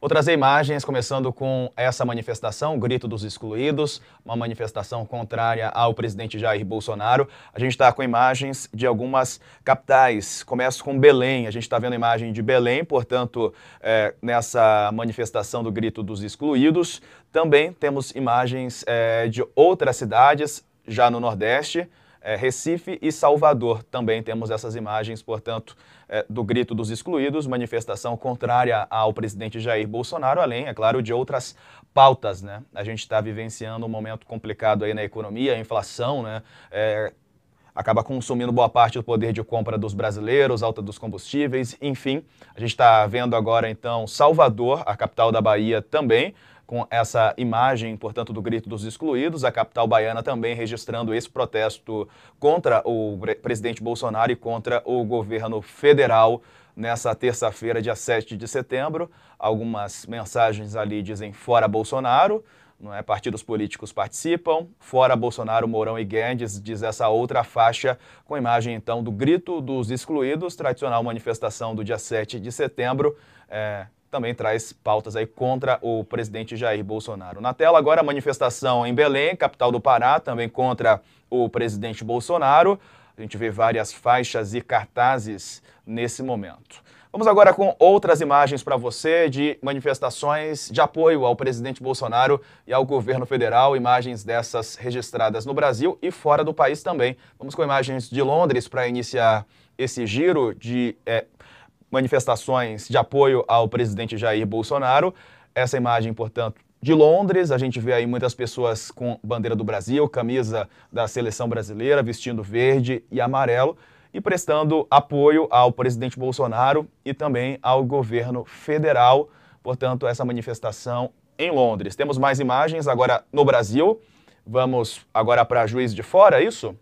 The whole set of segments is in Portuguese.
Vou trazer imagens, começando com essa manifestação, Grito dos Excluídos, uma manifestação contrária ao presidente Jair Bolsonaro. A gente está com imagens de algumas capitais. Começo com Belém. A gente está vendo a imagem de Belém, portanto, é, nessa manifestação do Grito dos Excluídos. Também temos imagens é, de outras cidades, já no Nordeste é, Recife e Salvador. Também temos essas imagens, portanto, é, do grito dos excluídos, manifestação contrária ao presidente Jair Bolsonaro, além, é claro, de outras pautas. Né? A gente está vivenciando um momento complicado aí na economia, a inflação, né? É, acaba consumindo boa parte do poder de compra dos brasileiros, alta dos combustíveis, enfim. A gente está vendo agora, então, Salvador, a capital da Bahia, também com essa imagem, portanto, do grito dos excluídos, a capital baiana também registrando esse protesto contra o presidente Bolsonaro e contra o governo federal nessa terça-feira, dia 7 de setembro. Algumas mensagens ali dizem fora Bolsonaro, não é? Partidos políticos participam. Fora Bolsonaro, Mourão e Guedes, diz essa outra faixa, com imagem então do grito dos excluídos, tradicional manifestação do dia 7 de setembro. É, também traz pautas aí contra o presidente Jair Bolsonaro. Na tela agora a manifestação em Belém, capital do Pará, também contra o presidente Bolsonaro. A gente vê várias faixas e cartazes nesse momento. Vamos agora com outras imagens para você de manifestações de apoio ao presidente Bolsonaro e ao governo federal, imagens dessas registradas no Brasil e fora do país também. Vamos com imagens de Londres para iniciar esse giro de é, manifestações de apoio ao presidente Jair Bolsonaro. Essa imagem, portanto, de Londres, a gente vê aí muitas pessoas com bandeira do Brasil, camisa da seleção brasileira, vestindo verde e amarelo e prestando apoio ao presidente Bolsonaro e também ao governo federal. Portanto, essa manifestação em Londres. Temos mais imagens agora no Brasil. Vamos agora para Juiz de Fora, é isso?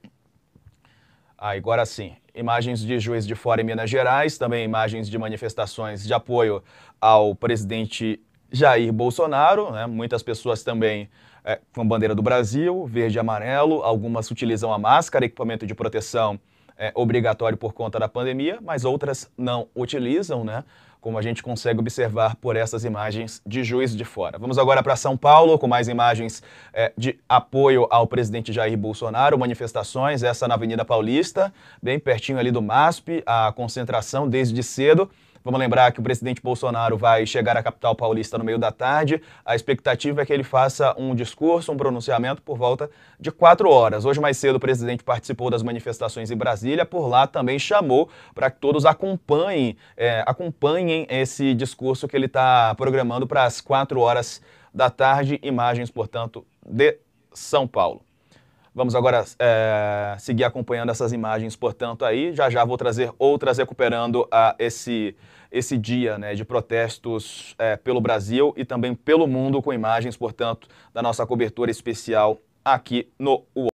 Ah, agora sim imagens de juiz de fora em Minas Gerais, também imagens de manifestações de apoio ao presidente Jair Bolsonaro, né? muitas pessoas também é, com a bandeira do Brasil, verde e amarelo, algumas utilizam a máscara, equipamento de proteção é, obrigatório por conta da pandemia, mas outras não utilizam, né? como a gente consegue observar por essas imagens de Juiz de Fora. Vamos agora para São Paulo, com mais imagens é, de apoio ao presidente Jair Bolsonaro, manifestações, essa na Avenida Paulista, bem pertinho ali do MASP, a concentração desde cedo. Vamos lembrar que o presidente Bolsonaro vai chegar à capital paulista no meio da tarde. A expectativa é que ele faça um discurso, um pronunciamento por volta de quatro horas. Hoje mais cedo o presidente participou das manifestações em Brasília. Por lá também chamou para que todos acompanhem, é, acompanhem esse discurso que ele está programando para as quatro horas da tarde. Imagens, portanto, de São Paulo. Vamos agora é, seguir acompanhando essas imagens, portanto, aí. Já já vou trazer outras recuperando a esse, esse dia né, de protestos é, pelo Brasil e também pelo mundo, com imagens, portanto, da nossa cobertura especial aqui no UOL.